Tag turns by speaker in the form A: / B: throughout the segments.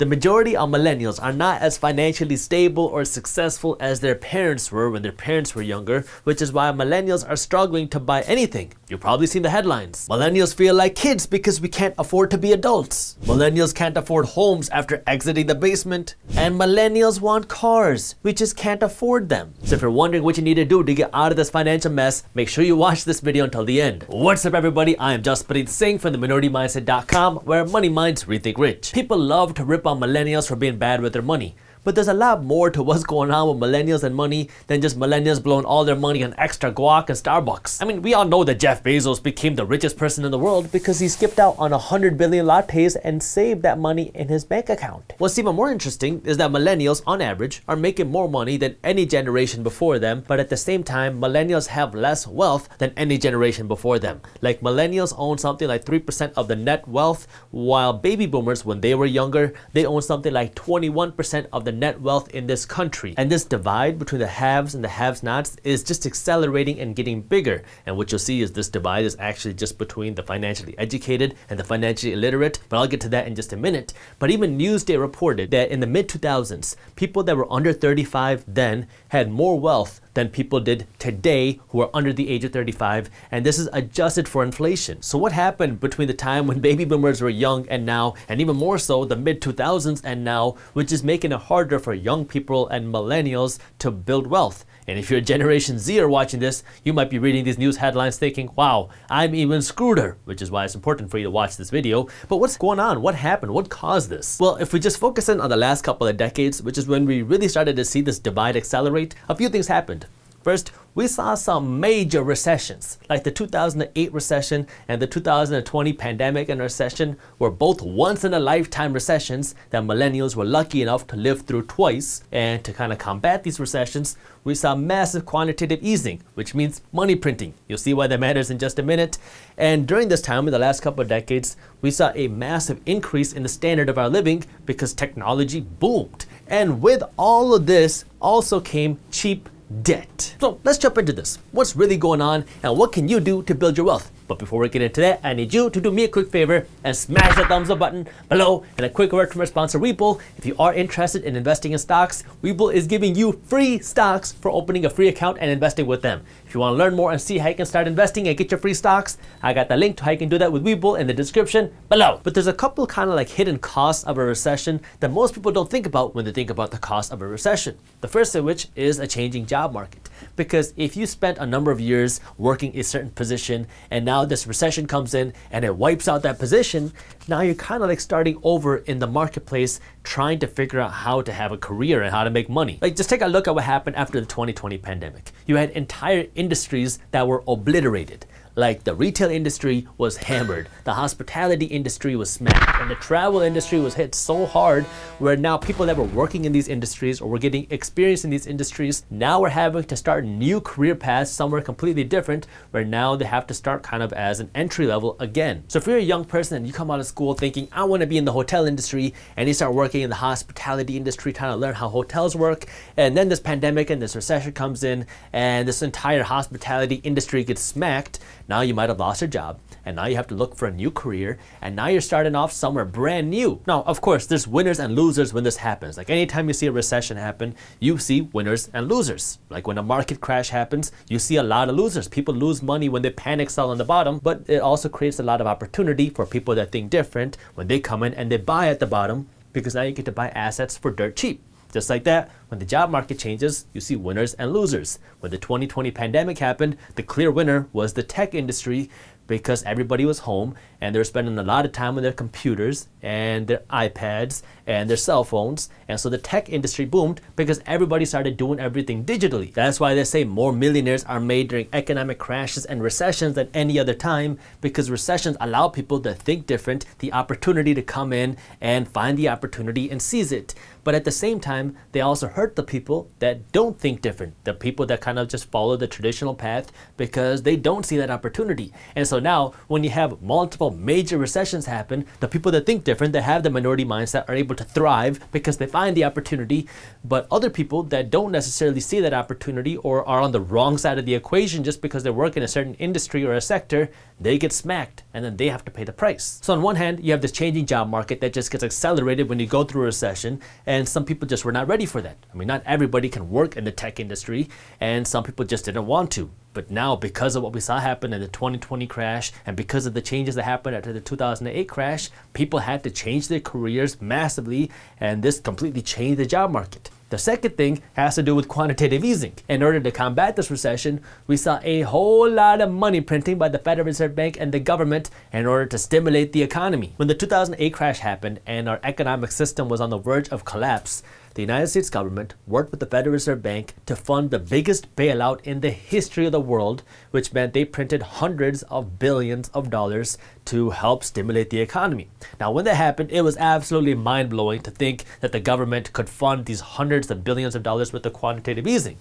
A: The majority of millennials are not as financially stable or successful as their parents were when their parents were younger, which is why millennials are struggling to buy anything. You've probably seen the headlines. Millennials feel like kids because we can't afford to be adults. Millennials can't afford homes after exiting the basement. And millennials want cars. We just can't afford them. So if you're wondering what you need to do to get out of this financial mess, make sure you watch this video until the end. What's up everybody? I am Jaspreet Singh from the MinorityMindset.com where money minds rethink rich. People love to rip on millennials for being bad with their money. But there's a lot more to what's going on with millennials and money than just millennials blowing all their money on extra guac and Starbucks. I mean, we all know that Jeff Bezos became the richest person in the world because he skipped out on 100 billion lattes and saved that money in his bank account. What's even more interesting is that millennials, on average, are making more money than any generation before them, but at the same time, millennials have less wealth than any generation before them. Like, millennials own something like 3% of the net wealth, while baby boomers, when they were younger, they own something like 21% of the the net wealth in this country. And this divide between the haves and the have-nots is just accelerating and getting bigger. And what you'll see is this divide is actually just between the financially educated and the financially illiterate, but I'll get to that in just a minute. But even Newsday reported that in the mid-2000s, people that were under 35 then had more wealth than people did today who are under the age of 35, and this is adjusted for inflation. So what happened between the time when baby boomers were young and now, and even more so the mid-2000s and now, which is making it hard harder for young people and millennials to build wealth. And if you're Generation Z or watching this, you might be reading these news headlines thinking, wow, I'm even screweder, which is why it's important for you to watch this video. But what's going on? What happened? What caused this? Well, if we just focus in on the last couple of decades, which is when we really started to see this divide accelerate, a few things happened. First, we saw some major recessions, like the 2008 recession and the 2020 pandemic and recession were both once in a lifetime recessions that millennials were lucky enough to live through twice. And to kind of combat these recessions, we saw massive quantitative easing, which means money printing. You'll see why that matters in just a minute. And during this time, in the last couple of decades, we saw a massive increase in the standard of our living because technology boomed. And with all of this also came cheap debt. So let's jump into this. What's really going on and what can you do to build your wealth? But before we get into that, I need you to do me a quick favor and smash that thumbs up button below. And a quick word from our sponsor, Webull. If you are interested in investing in stocks, Webull is giving you free stocks for opening a free account and investing with them. If you want to learn more and see how you can start investing and get your free stocks, I got the link to how you can do that with Webull in the description below. But there's a couple kind of like hidden costs of a recession that most people don't think about when they think about the cost of a recession. The first of which is a changing job market. Because if you spent a number of years working a certain position and now now this recession comes in and it wipes out that position, now you're kind of like starting over in the marketplace trying to figure out how to have a career and how to make money. Like just take a look at what happened after the 2020 pandemic. You had entire industries that were obliterated. Like the retail industry was hammered, the hospitality industry was smacked, and the travel industry was hit so hard where now people that were working in these industries or were getting experience in these industries now are having to start new career paths somewhere completely different where now they have to start kind of as an entry level again. So if you're a young person and you come out of school thinking, I want to be in the hotel industry, and they start working in the hospitality industry, trying to learn how hotels work. And then this pandemic and this recession comes in, and this entire hospitality industry gets smacked. Now you might have lost your job, and now you have to look for a new career, and now you're starting off somewhere brand new. Now, of course, there's winners and losers when this happens. Like anytime you see a recession happen, you see winners and losers. Like when a market crash happens, you see a lot of losers. People lose money when they panic sell on the bottom, but it also creates a lot of opportunity for people that think different different when they come in and they buy at the bottom because now you get to buy assets for dirt cheap. Just like that, when the job market changes, you see winners and losers. When the 2020 pandemic happened, the clear winner was the tech industry because everybody was home and they're spending a lot of time on their computers and their iPads and their cell phones. And so the tech industry boomed because everybody started doing everything digitally. That's why they say more millionaires are made during economic crashes and recessions than any other time because recessions allow people to think different, the opportunity to come in and find the opportunity and seize it. But at the same time, they also hurt the people that don't think different, the people that kind of just follow the traditional path because they don't see that opportunity. And so now when you have multiple major recessions happen. The people that think different, that have the minority mindset, are able to thrive because they find the opportunity. But other people that don't necessarily see that opportunity or are on the wrong side of the equation just because they work in a certain industry or a sector, they get smacked and then they have to pay the price. So, on one hand, you have this changing job market that just gets accelerated when you go through a recession, and some people just were not ready for that. I mean, not everybody can work in the tech industry, and some people just didn't want to. But now, because of what we saw happen in the 2020 crash and because of the changes that happened after the 2008 crash, people had to change their careers massively, and this completely changed the job market. The second thing has to do with quantitative easing. In order to combat this recession, we saw a whole lot of money printing by the Federal Reserve Bank and the government in order to stimulate the economy. When the 2008 crash happened and our economic system was on the verge of collapse, the United States government worked with the Federal Reserve Bank to fund the biggest bailout in the history of the world, which meant they printed hundreds of billions of dollars to help stimulate the economy. Now, when that happened, it was absolutely mind blowing to think that the government could fund these hundreds of billions of dollars with the quantitative easing.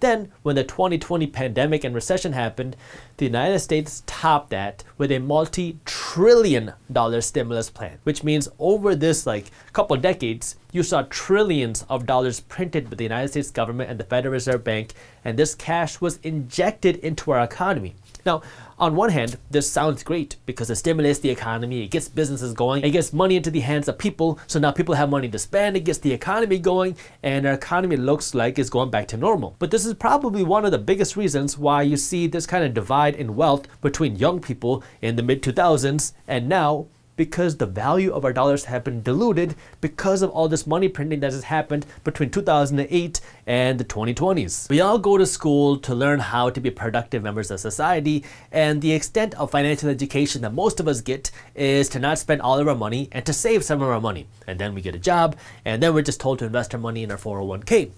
A: Then, when the 2020 pandemic and recession happened, the United States topped that with a multi-trillion dollar stimulus plan, which means over this like couple decades, you saw trillions of dollars printed by the United States government and the Federal Reserve Bank, and this cash was injected into our economy. Now, on one hand, this sounds great because it stimulates the economy, it gets businesses going, it gets money into the hands of people, so now people have money to spend, it gets the economy going, and our economy looks like it's going back to normal. But this is probably one of the biggest reasons why you see this kind of divide in wealth between young people in the mid 2000s and now because the value of our dollars have been diluted because of all this money printing that has happened between 2008 and the 2020s. We all go to school to learn how to be productive members of society, and the extent of financial education that most of us get is to not spend all of our money and to save some of our money. And then we get a job, and then we're just told to invest our money in our 401k.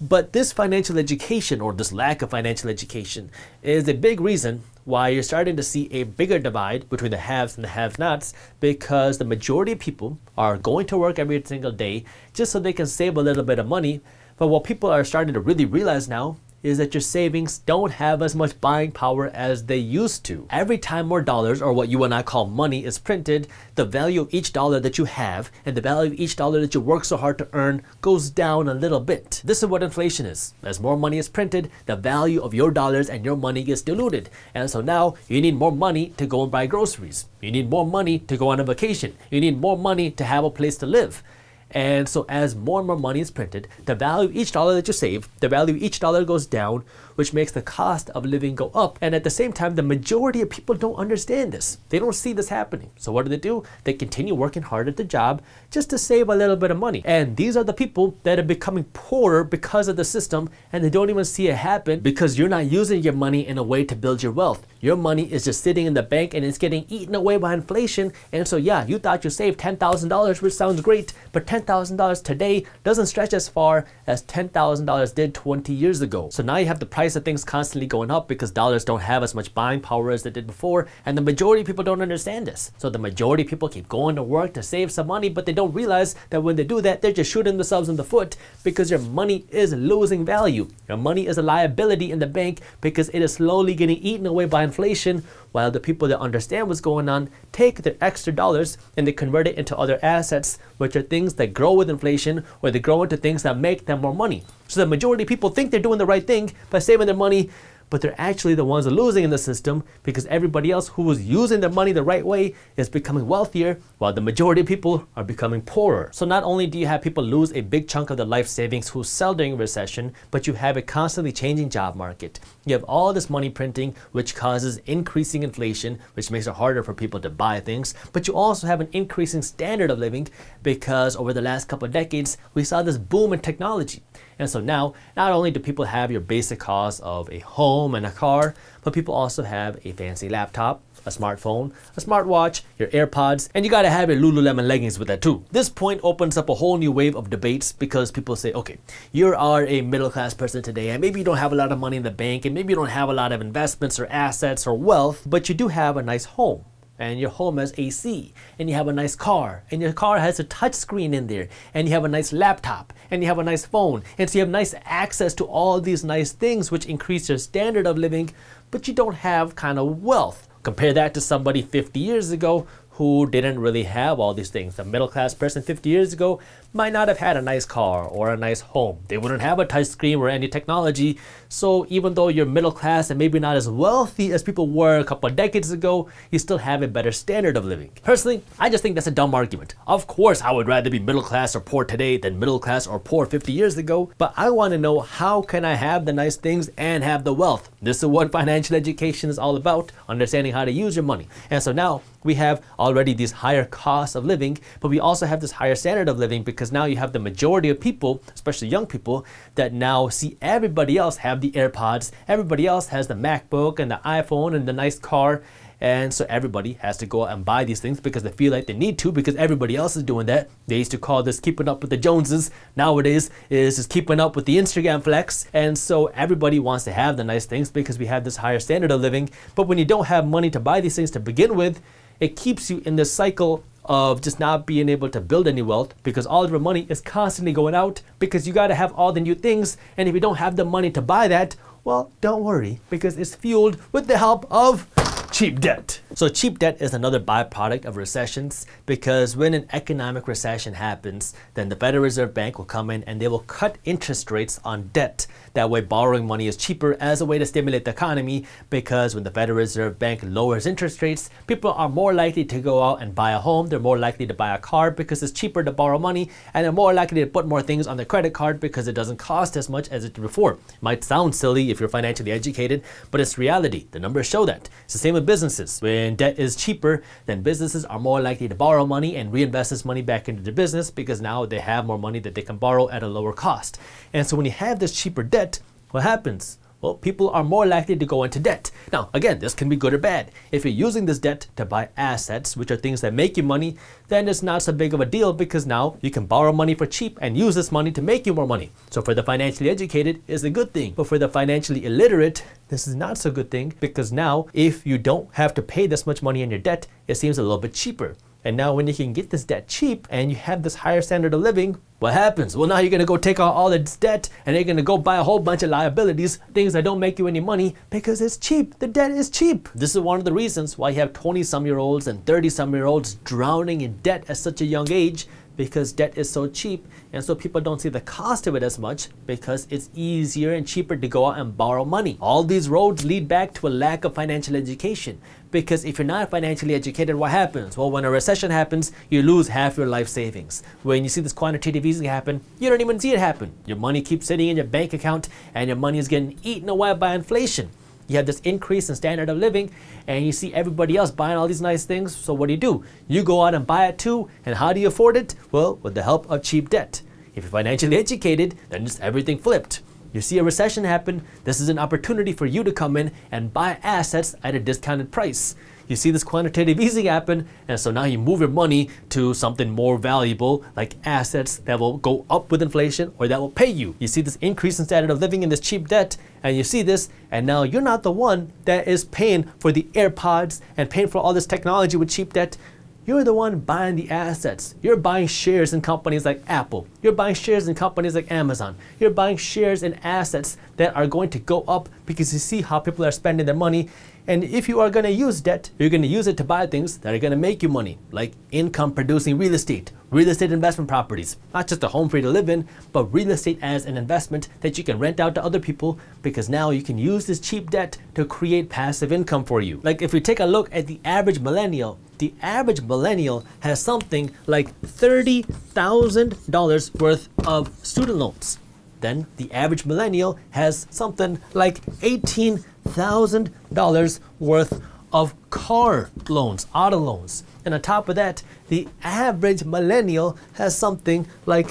A: But this financial education, or this lack of financial education, is a big reason why you're starting to see a bigger divide between the haves and the have nots because the majority of people are going to work every single day just so they can save a little bit of money. But what people are starting to really realize now is that your savings don't have as much buying power as they used to. Every time more dollars, or what you and I call money, is printed, the value of each dollar that you have and the value of each dollar that you work so hard to earn goes down a little bit. This is what inflation is. As more money is printed, the value of your dollars and your money gets diluted. And so now you need more money to go and buy groceries. You need more money to go on a vacation. You need more money to have a place to live. And so as more and more money is printed, the value of each dollar that you save, the value of each dollar goes down, which makes the cost of living go up. And at the same time, the majority of people don't understand this. They don't see this happening. So what do they do? They continue working hard at the job just to save a little bit of money. And these are the people that are becoming poorer because of the system and they don't even see it happen because you're not using your money in a way to build your wealth. Your money is just sitting in the bank and it's getting eaten away by inflation. And so yeah, you thought you saved $10,000, which sounds great, but 10 $10,000 today doesn't stretch as far as $10,000 did 20 years ago. So now you have the price of things constantly going up because dollars don't have as much buying power as they did before, and the majority of people don't understand this. So the majority of people keep going to work to save some money, but they don't realize that when they do that, they're just shooting themselves in the foot because your money is losing value. Your money is a liability in the bank because it is slowly getting eaten away by inflation while the people that understand what's going on take their extra dollars and they convert it into other assets, which are things that grow with inflation or they grow into things that make them more money. So the majority of people think they're doing the right thing by saving their money but they're actually the ones losing in the system because everybody else who was using their money the right way is becoming wealthier while the majority of people are becoming poorer. So not only do you have people lose a big chunk of their life savings who sell during recession, but you have a constantly changing job market. You have all this money printing which causes increasing inflation, which makes it harder for people to buy things, but you also have an increasing standard of living because over the last couple of decades, we saw this boom in technology. And so now, not only do people have your basic cost of a home and a car, but people also have a fancy laptop, a smartphone, a smartwatch, your AirPods, and you gotta have your Lululemon leggings with that too. This point opens up a whole new wave of debates because people say, okay, you are a middle class person today, and maybe you don't have a lot of money in the bank, and maybe you don't have a lot of investments or assets or wealth, but you do have a nice home and your home has AC, and you have a nice car, and your car has a touch screen in there, and you have a nice laptop, and you have a nice phone, and so you have nice access to all these nice things which increase your standard of living, but you don't have kind of wealth. Compare that to somebody 50 years ago who didn't really have all these things. A middle class person 50 years ago might not have had a nice car or a nice home. They wouldn't have a touchscreen or any technology. So even though you're middle class and maybe not as wealthy as people were a couple of decades ago, you still have a better standard of living. Personally, I just think that's a dumb argument. Of course, I would rather be middle class or poor today than middle class or poor 50 years ago, but I want to know how can I have the nice things and have the wealth? This is what financial education is all about, understanding how to use your money. And so now we have already these higher costs of living, but we also have this higher standard of living because because now you have the majority of people, especially young people, that now see everybody else have the AirPods, everybody else has the MacBook and the iPhone and the nice car. And so everybody has to go out and buy these things because they feel like they need to because everybody else is doing that. They used to call this keeping up with the Joneses. Nowadays, is just keeping up with the Instagram flex. And so everybody wants to have the nice things because we have this higher standard of living. But when you don't have money to buy these things to begin with, it keeps you in this cycle of just not being able to build any wealth because all your money is constantly going out because you got to have all the new things. And if you don't have the money to buy that, well, don't worry because it's fueled with the help of cheap debt. So cheap debt is another byproduct of recessions because when an economic recession happens, then the Federal Reserve Bank will come in and they will cut interest rates on debt. That way borrowing money is cheaper as a way to stimulate the economy because when the Federal Reserve Bank lowers interest rates, people are more likely to go out and buy a home, they're more likely to buy a car because it's cheaper to borrow money, and they're more likely to put more things on their credit card because it doesn't cost as much as it did before. It might sound silly if you're financially educated, but it's reality. The numbers show that. It's the same with businesses. When when debt is cheaper, then businesses are more likely to borrow money and reinvest this money back into their business because now they have more money that they can borrow at a lower cost. And so when you have this cheaper debt, what happens? well, people are more likely to go into debt. Now, again, this can be good or bad. If you're using this debt to buy assets, which are things that make you money, then it's not so big of a deal because now you can borrow money for cheap and use this money to make you more money. So for the financially educated, it's a good thing. But for the financially illiterate, this is not so good thing because now if you don't have to pay this much money on your debt, it seems a little bit cheaper. And now when you can get this debt cheap and you have this higher standard of living, what happens? Well, now you're going to go take out all this debt and you're going to go buy a whole bunch of liabilities, things that don't make you any money because it's cheap. The debt is cheap. This is one of the reasons why you have 20 some year olds and 30 some year olds drowning in debt at such a young age because debt is so cheap. And so people don't see the cost of it as much because it's easier and cheaper to go out and borrow money. All these roads lead back to a lack of financial education because if you're not financially educated, what happens? Well, when a recession happens, you lose half your life savings. When you see this quantitative easing happen, you don't even see it happen. Your money keeps sitting in your bank account and your money is getting eaten away by inflation you have this increase in standard of living and you see everybody else buying all these nice things. So what do you do? You go out and buy it too. And how do you afford it? Well, with the help of cheap debt. If you're financially educated, then just everything flipped. You see a recession happen, this is an opportunity for you to come in and buy assets at a discounted price you see this quantitative easing happen, and so now you move your money to something more valuable, like assets that will go up with inflation or that will pay you. You see this increase in standard of living in this cheap debt, and you see this, and now you're not the one that is paying for the AirPods and paying for all this technology with cheap debt. You're the one buying the assets. You're buying shares in companies like Apple. You're buying shares in companies like Amazon. You're buying shares in assets that are going to go up because you see how people are spending their money and if you are going to use debt, you're going to use it to buy things that are going to make you money, like income producing real estate, real estate investment properties, not just a home for you to live in, but real estate as an investment that you can rent out to other people because now you can use this cheap debt to create passive income for you. Like if we take a look at the average millennial, the average millennial has something like $30,000 worth of student loans. Then the average millennial has something like 18 Thousand dollars worth of car loans, auto loans. And on top of that, the average millennial has something like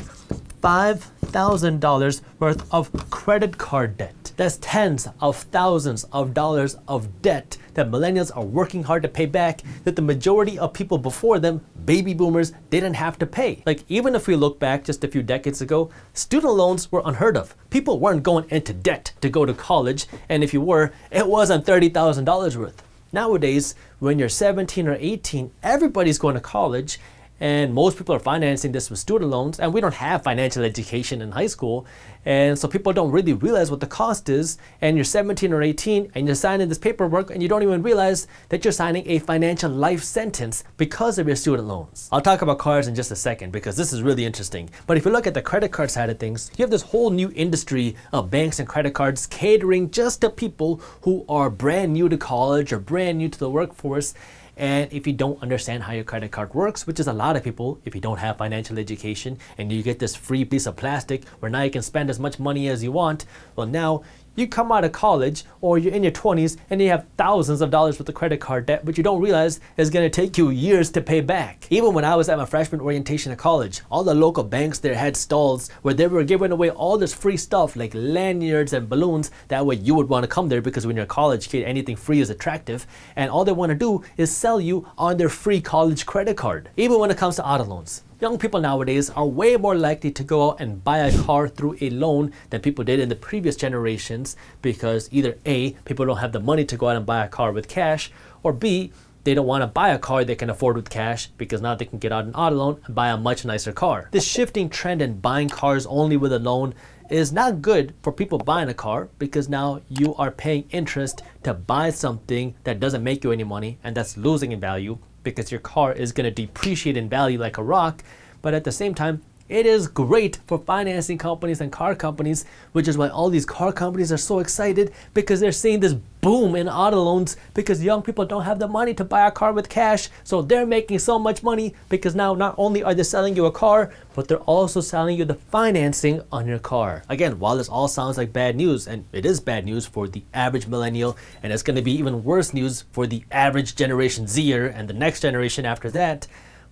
A: $5,000 worth of credit card debt. That's tens of thousands of dollars of debt that millennials are working hard to pay back that the majority of people before them baby boomers didn't have to pay. Like even if we look back just a few decades ago, student loans were unheard of. People weren't going into debt to go to college, and if you were, it wasn't $30,000 worth. Nowadays, when you're 17 or 18, everybody's going to college and most people are financing this with student loans and we don't have financial education in high school and so people don't really realize what the cost is and you're 17 or 18 and you're signing this paperwork and you don't even realize that you're signing a financial life sentence because of your student loans. I'll talk about cars in just a second because this is really interesting but if you look at the credit card side of things you have this whole new industry of banks and credit cards catering just to people who are brand new to college or brand new to the workforce and if you don't understand how your credit card works, which is a lot of people, if you don't have financial education and you get this free piece of plastic where now you can spend as much money as you want, well, now you come out of college or you're in your 20s and you have thousands of dollars worth of credit card debt, but you don't realize it's going to take you years to pay back. Even when I was at my freshman orientation at college, all the local banks there had stalls where they were giving away all this free stuff like lanyards and balloons. That way you would want to come there because when you're a college kid, anything free is attractive. And all they want to do is sell you on their free college credit card. Even when it comes to auto loans, Young people nowadays are way more likely to go out and buy a car through a loan than people did in the previous generations because either A, people don't have the money to go out and buy a car with cash, or B, they don't want to buy a car they can afford with cash because now they can get out an auto loan and buy a much nicer car. This shifting trend in buying cars only with a loan is not good for people buying a car because now you are paying interest to buy something that doesn't make you any money and that's losing in value because your car is going to depreciate in value like a rock, but at the same time, it is great for financing companies and car companies, which is why all these car companies are so excited because they're seeing this boom in auto loans because young people don't have the money to buy a car with cash. So they're making so much money because now not only are they selling you a car, but they're also selling you the financing on your car. Again, while this all sounds like bad news, and it is bad news for the average millennial, and it's going to be even worse news for the average Generation Zer and the next generation after that,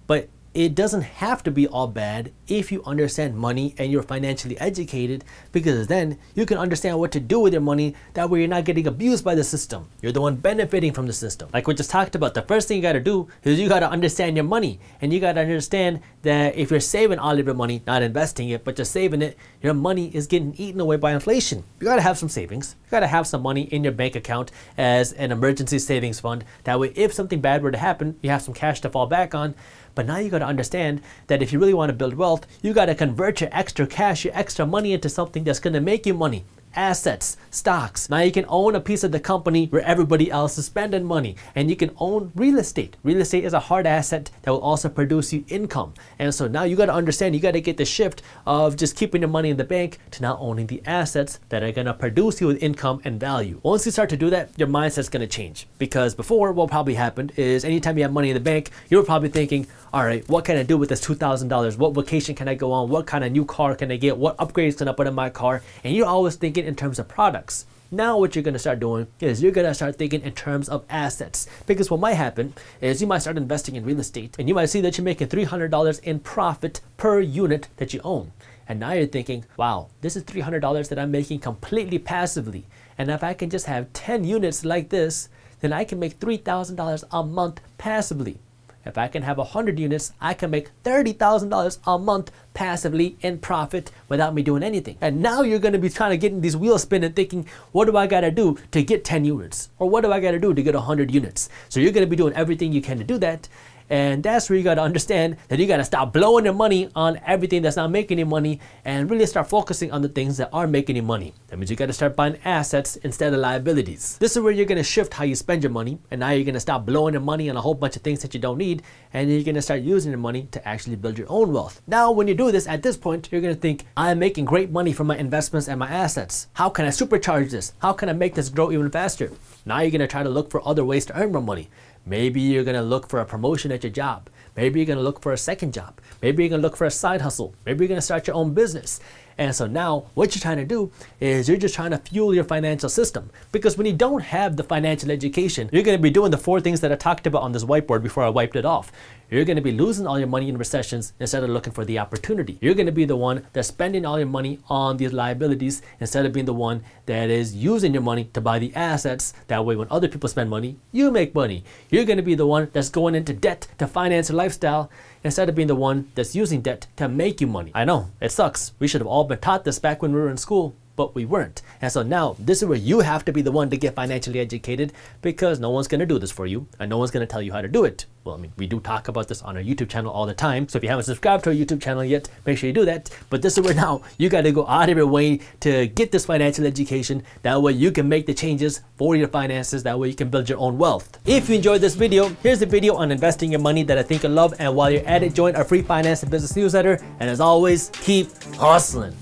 A: but it doesn't have to be all bad if you understand money and you're financially educated because then you can understand what to do with your money. That way you're not getting abused by the system. You're the one benefiting from the system. Like we just talked about, the first thing you gotta do is you gotta understand your money and you gotta understand that if you're saving all of your money, not investing it, but just saving it, your money is getting eaten away by inflation. You gotta have some savings. You gotta have some money in your bank account as an emergency savings fund. That way if something bad were to happen, you have some cash to fall back on. But now you got to understand that if you really want to build wealth, you got to convert your extra cash, your extra money into something that's going to make you money assets, stocks. Now you can own a piece of the company where everybody else is spending money. And you can own real estate. Real estate is a hard asset that will also produce you income. And so now you got to understand, you got to get the shift of just keeping your money in the bank to now owning the assets that are going to produce you with income and value. Once you start to do that, your mindset's going to change. Because before, what probably happened is anytime you have money in the bank, you were probably thinking, all right, what can I do with this $2,000? What vacation can I go on? What kind of new car can I get? What upgrades can I put in my car? And you're always thinking in terms of products. Now what you're going to start doing is you're going to start thinking in terms of assets because what might happen is you might start investing in real estate and you might see that you're making $300 in profit per unit that you own. And now you're thinking, wow, this is $300 that I'm making completely passively. And if I can just have 10 units like this, then I can make $3,000 a month passively. If I can have 100 units, I can make $30,000 a month passively in profit without me doing anything. And now you're gonna be trying to get in these wheels spinning thinking, what do I gotta do to get 10 units? Or what do I gotta do to get 100 units? So you're gonna be doing everything you can to do that. And that's where you gotta understand that you gotta stop blowing your money on everything that's not making you money and really start focusing on the things that are making you money. That means you gotta start buying assets instead of liabilities. This is where you're gonna shift how you spend your money, and now you're gonna stop blowing your money on a whole bunch of things that you don't need, and you're gonna start using your money to actually build your own wealth. Now, when you do this at this point, you're gonna think, I'm making great money from my investments and my assets. How can I supercharge this? How can I make this grow even faster? Now you're gonna try to look for other ways to earn more money. Maybe you're gonna look for a promotion at your job. Maybe you're gonna look for a second job. Maybe you're gonna look for a side hustle. Maybe you're gonna start your own business. And so now what you're trying to do is you're just trying to fuel your financial system. Because when you don't have the financial education, you're going to be doing the four things that I talked about on this whiteboard before I wiped it off. You're going to be losing all your money in recessions instead of looking for the opportunity. You're going to be the one that's spending all your money on these liabilities instead of being the one that is using your money to buy the assets. That way, when other people spend money, you make money. You're going to be the one that's going into debt to finance your lifestyle instead of being the one that's using debt to make you money. I know, it sucks. We should have all been taught this back when we were in school, but we weren't. And so now this is where you have to be the one to get financially educated because no one's going to do this for you and no one's going to tell you how to do it well, I mean, we do talk about this on our YouTube channel all the time. So if you haven't subscribed to our YouTube channel yet, make sure you do that. But this is where now you got to go out of your way to get this financial education. That way you can make the changes for your finances. That way you can build your own wealth. If you enjoyed this video, here's a video on investing your money that I think you'll love. And while you're at it, join our free finance and business newsletter. And as always, keep hustling.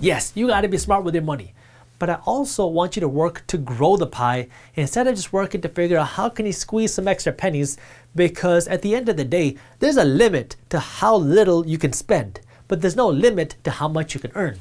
A: Yes, you got to be smart with your money but I also want you to work to grow the pie instead of just working to figure out how can you squeeze some extra pennies because at the end of the day, there's a limit to how little you can spend, but there's no limit to how much you can earn.